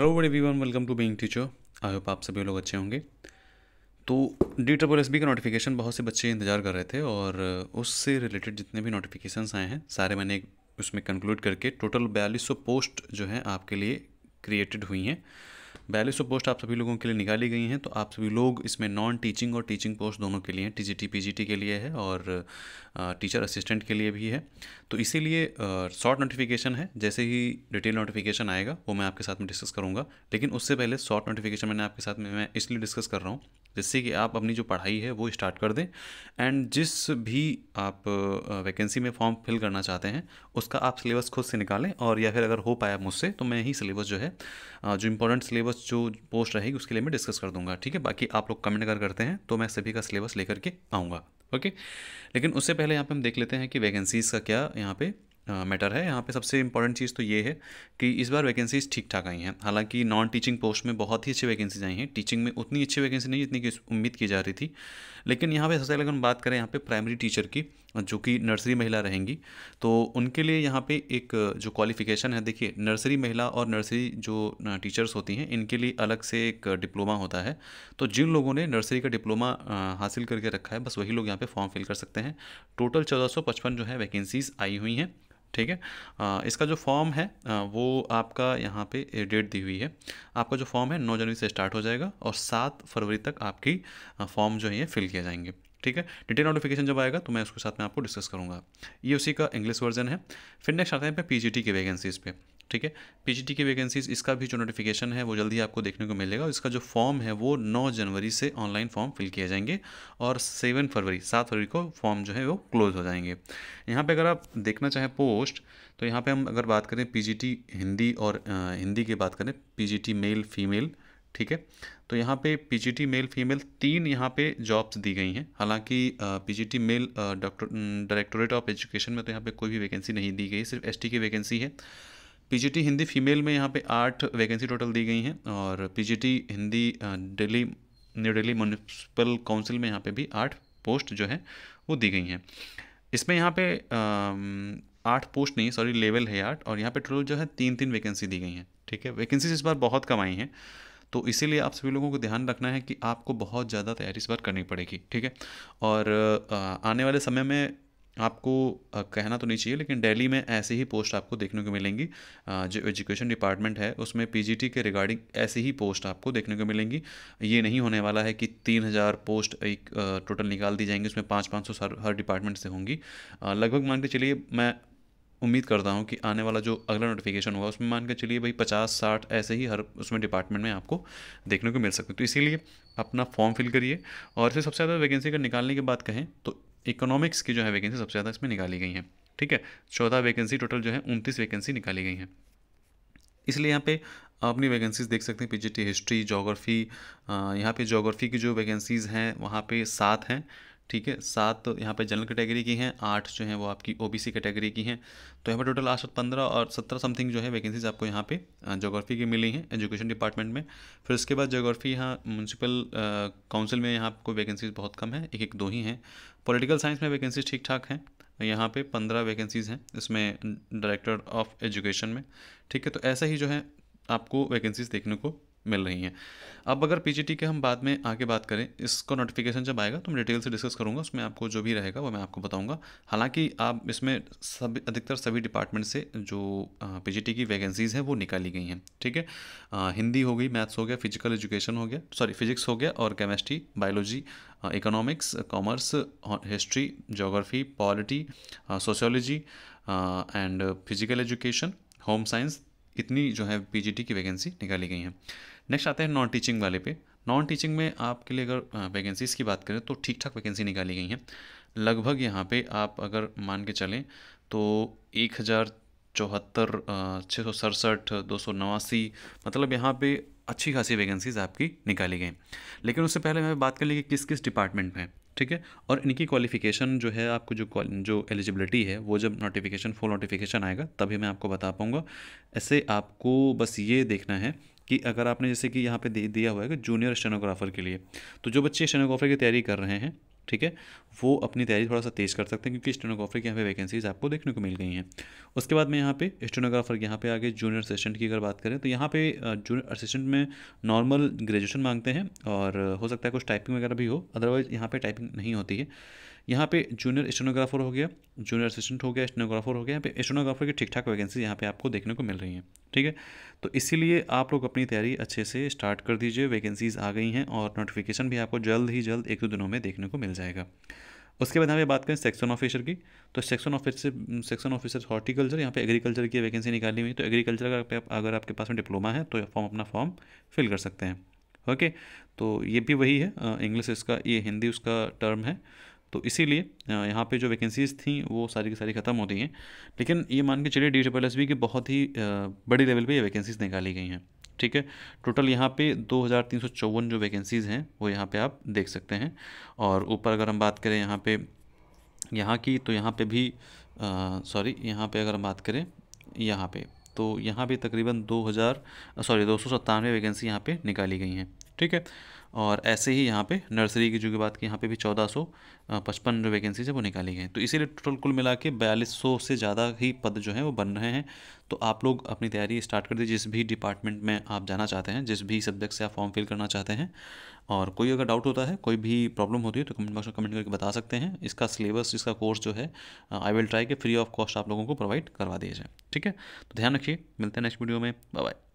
hello we one welcome to being teacher I hope आप सभी लोग अच्छे होंगे तो डी ट्रबल एस बी का नोटिफिकेशन बहुत से बच्चे इंतजार कर रहे थे और उससे रिलेटेड जितने भी नोटिफिकेशन आए हैं सारे मैंने एक उसमें कंक्लूड करके टोटल बयालीस सौ पोस्ट जो है आपके लिए क्रिएटेड हुई हैं बयालीस पोस्ट आप सभी लोगों के लिए निकाली गई हैं तो आप सभी लोग इसमें नॉन टीचिंग और टीचिंग पोस्ट दोनों के लिए हैं टी जी के लिए है और टीचर असिस्टेंट के लिए भी है तो इसीलिए शॉर्ट नोटिफिकेशन है जैसे ही डिटेल नोटिफिकेशन आएगा वो मैं आपके साथ में डिस्कस करूँगा लेकिन उससे पहले शॉर्ट नोटिफिकेशन मैंने आपके साथ में मैं इसलिए डिस्कस कर रहा हूँ जिससे कि आप अपनी जो पढ़ाई है वो स्टार्ट कर दें एंड जिस भी आप वैकेंसी में फॉर्म फिल करना चाहते हैं उसका आप सिलेबस खुद से निकालें और या फिर अगर हो पाया मुझसे तो मैं ही सिलेबस जो है जो इंपॉर्टेंट सिलेबस जो पोस्ट रहेगी उसके लिए मैं डिस्कस कर दूंगा ठीक है बाकी आप लोग कमेंट अगर करते हैं तो मैं सभी का सिलेबस लेकर के आऊँगा ओके लेकिन उससे पहले यहाँ पर हम देख लेते हैं कि वैकेंसीज़ का क्या यहाँ पर मैटर है यहाँ पे सबसे इंपॉर्टेंट चीज़ तो ये है कि इस बार वैकेंसीज ठीक ठाक आई हैं हालांकि नॉन टीचिंग पोस्ट में बहुत ही अच्छी वैकेंसीज आई हैं टीचिंग में उतनी अच्छी वैकेंसी नहीं जितनी की उम्मीद की जा रही थी लेकिन यहाँ पे सबसे पहले हम बात करें यहाँ पे प्राइमरी टीचर की जो कि नर्सरी महिला रहेंगी तो उनके लिए यहाँ पे एक जो क्वालिफिकेशन है देखिए नर्सरी महिला और नर्सरी जो टीचर्स होती हैं इनके लिए अलग से एक डिप्लोमा होता है तो जिन लोगों ने नर्सरी का डिप्लोमा हासिल करके रखा है बस वही लोग यहाँ पर फॉर्म फिल कर सकते हैं टोटल चौदह जो है वैकेंसीज़ आई हुई हैं ठीक है इसका जो फॉर्म है वो आपका यहाँ पे डेट दी हुई है आपका जो फॉर्म है नौ जनवरी से स्टार्ट हो जाएगा और सात फरवरी तक आपकी फॉर्म जो है फिल किए जाएंगे ठीक है डिटेल नोटिफिकेशन जब आएगा तो मैं उसके साथ में आपको डिस्कस करूँगा ये उसी का इंग्लिश वर्जन है फिर नेक्स्ट आते हैं पे पीजीटी की वैकेंसीज़ पे ठीक है पीजीटी की वैकेंसीज इसका भी जो नोटिफिकेशन है वो जल्दी आपको देखने को मिलेगा इसका जो फॉर्म है वो 9 जनवरी से ऑनलाइन फॉर्म फिल किए जाएंगे और 7 फरवरी 7 फरवरी को फॉर्म जो है वो क्लोज हो जाएंगे यहाँ पे अगर आप देखना चाहें पोस्ट तो यहाँ पे हम अगर बात करें पीजीटी हिंदी और आ, हिंदी की बात करें पी मेल फीमेल ठीक है तो यहाँ पे पी मेल फीमेल तीन यहाँ पे जॉब्स दी गई हैं हालांकि female doctor directorate of education में तो यहाँ पे कोई भी वैकेंसी नहीं दी गई सिर्फ एसटी की वैकेंसी है पीजीटी हिंदी फीमेल में यहाँ पे आठ वैकेंसी टोटल दी गई हैं और PGT Hindi Delhi new Delhi municipal council में यहाँ पे भी आठ पोस्ट जो है वो दी गई हैं इसमें यहाँ पे आठ पोस्ट नहीं सॉरी लेवल है आठ और यहाँ पे टोटल जो है तीन तीन वैकेंसी दी गई हैं ठीक है वैकेंसीज इस बार बहुत कम आई हैं तो इसीलिए आप सभी लोगों को ध्यान रखना है कि आपको बहुत ज़्यादा तैयारी इस बार करनी पड़ेगी ठीक है और आने वाले समय में आपको कहना तो नहीं चाहिए लेकिन दिल्ली में ऐसे ही पोस्ट आपको देखने को मिलेंगी जो एजुकेशन डिपार्टमेंट है उसमें पीजीटी के रिगार्डिंग ऐसे ही पोस्ट आपको देखने को मिलेंगी ये नहीं होने वाला है कि तीन हज़ार पोस्ट एक टोटल निकाल दी जाएंगी उसमें पाँच पाँच सौ हर डिपार्टमेंट से होंगी लगभग मान के चलिए मैं उम्मीद करता हूँ कि आने वाला जो अगला नोटिफिकेशन होगा उसमें मान के चलिए भाई पचास साठ ऐसे ही हर उसमें डिपार्टमेंट में आपको देखने को मिल सकते हैं तो इसीलिए अपना फॉर्म फिल करिए और फिर सबसे ज़्यादा वैकेंसी अगर निकालने की बात कहें तो इकोनॉमिक्स की जो है वैकेंसी सबसे ज़्यादा इसमें निकाली गई हैं ठीक है चौदह वैकेंसी टोटल जो है उनतीस वैकेंसी निकाली गई हैं इसलिए यहाँ पे आप अपनी वैकेंसीज़ देख सकते हैं पीजीटी हिस्ट्री जोग्राफ़ी यहाँ पे जोग्राफ़ी की जो वैकेंसीज़ हैं वहाँ पे सात हैं ठीक है सात तो यहाँ पे जनरल कैटेगरी की हैं आठ जो हैं वो आपकी ओबीसी कैटेगरी की हैं तो यहाँ पर टोटल आज पंद्रह और सत्रह समथिंग जो है वैकेंसीज आपको यहाँ पे जोग्राफी की मिली हैं एजुकेशन डिपार्टमेंट में फिर उसके बाद जोग्राफी यहाँ म्यूनसिपल काउंसिल में यहाँ आपको वैकेंसीज बहुत कम है एक एक दो ही हैं पोलिटिकल साइंस में वैकेंसीज ठीक ठाक हैं यहाँ पर पंद्रह वैकेंसीज़ हैं इसमें डायरेक्टर ऑफ एजुकेशन में ठीक है तो ऐसा ही जो है आपको वैकेंसीज देखने को मिल रही हैं अब अगर पी जी के हम बाद में आगे बात करें इसको नोटिफिकेशन जब आएगा तो मैं डिटेल से डिस्कस करूँगा उसमें आपको जो भी रहेगा वो मैं आपको बताऊँगा हालांकि आप इसमें सब अधिकतर सभी डिपार्टमेंट से जो पीजीटी की वैकेंसीज़ हैं वो निकाली गई हैं ठीक है हिंदी हो गई मैथ्स हो गया फिजिकल एजुकेशन हो गया सॉरी फिजिक्स हो गया और chemistry biology economics commerce history geography polity sociology and physical education home science इतनी जो है पी की वैकेंसी निकाली गई हैं नेक्स्ट आते हैं नॉन टीचिंग वाले पे नॉन टीचिंग में आपके लिए अगर वैकेंसीज़ की बात करें तो ठीक ठाक वैकेंसी निकाली गई हैं लगभग यहाँ पे आप अगर मान के चलें तो एक हज़ार चौहत्तर छः सौ सड़सठ दो सौ नवासी मतलब यहाँ पे अच्छी खासी वैकेंसीज़ आपकी निकाली गई लेकिन उससे पहले मैं बात कर ली कि किस किस डिपार्टमेंट में ठीक है और इनकी क्वालिफिकेशन जो है आपको जो जो एलिजिबिलिटी है वो जब नोटिफिकेशन फुल नोटिफिकेशन आएगा तभी मैं आपको बता पाऊँगा ऐसे आपको बस ये देखना है कि अगर आपने जैसे कि यहाँ पे दे दिया हुआ है कि जूनियर स्टेनोग्राफर के लिए तो जो बच्चे स्टेनोग्राफर की तैयारी कर रहे हैं ठीक है वो अपनी तैयारी थोड़ा सा तेज़ कर सकते हैं क्योंकि स्टेनोग्राफर की यहाँ पे वैकेंसीज आपको देखने को मिल गई हैं उसके बाद में यहाँ पे स्टेनोग्राफर के यहाँ पे आगे जूनियर असिस्टेंट की अगर बात करें तो यहाँ पे जूनियर असिस्टेंट में नॉर्मल ग्रेजुएशन मांगते हैं और हो सकता है कुछ टाइपिंग वगैरह भी हो अदरवाइज़ यहाँ पर टाइपिंग नहीं होती है यहाँ पे जूनियर स्टेनोग्राफर हो गया जूनियर असिस्टेंट हो गया स्टेनोग्राफर हो गया यहाँ पे स्टेनोग्राफर की ठीक ठाक वैकेंसी यहाँ पे आपको देखने को मिल रही हैं ठीक है तो इसीलिए आप लोग अपनी तैयारी अच्छे से स्टार्ट कर दीजिए वैकेंसीज़ आ गई हैं और नोटिफिकेशन भी आपको जल्द ही जल्द एक दो दिनों में देखने को मिल जाएगा उसके बाद हम ये बात करें सेक्शन ऑफिसर की तो section officer section officer horticulture यहाँ पे एग्रीकल्चर की वैकेंसी निकाली हुई तो एग्रीकल्चर का अगर आपके पास में डिप्लोमा है तो फॉर्म अपना फॉर्म फिल कर सकते हैं ओके तो ये भी वही है इंग्लिश इसका ये हिंदी उसका टर्म है तो इसीलिए यहाँ पे जो वैकेंसीज़ थी वो सारी की सारी ख़त्म होती हैं लेकिन ये मान के चलिए डी ट्रिपल एस बी की बहुत ही बड़े लेवल पे ये वैकेंसीज़ निकाली गई हैं ठीक है टोटल यहाँ पे दो हज़ार तीन सौ चौवन जो वैकेंसीज़ हैं वो यहाँ पे आप देख सकते हैं और ऊपर अगर हम बात करें यहाँ पे यहाँ की तो यहाँ पे भी सॉरी यहाँ पे अगर हम बात करें यहाँ पे तो यहाँ पे तकरीबन दो हज़ार सॉरी दो सौ सत्तानवे वैकेंसी यहाँ पर निकाली गई हैं ठीक है और ऐसे ही यहाँ पे नर्सरी की जो की बात की यहाँ पे भी चौदह सौ पचपन जो वैकेंसीज है वो निकाली गई तो इसीलिए टोटल कुल मिला के बयालीस सौ से ज़्यादा ही पद जो हैं वो बन रहे हैं तो आप लोग अपनी तैयारी स्टार्ट कर दीजिए जिस भी डिपार्टमेंट में आप जाना चाहते हैं जिस भी सब्जेक्ट से आप फॉर्म फिल करना चाहते हैं और कोई अगर डाउट होता है कोई भी प्रॉब्लम होती है तो कमेंट बॉक्स में कमेंट करके बता सकते हैं इसका सिलेबस इसका कोर्स जो है आई विल ट्राई के फ्री ऑफ कॉस्ट आप लोगों को प्रोवाइड करवा दिया जाए ठीक है तो ध्यान रखिए मिलते हैं नेक्स्ट वीडियो में बाय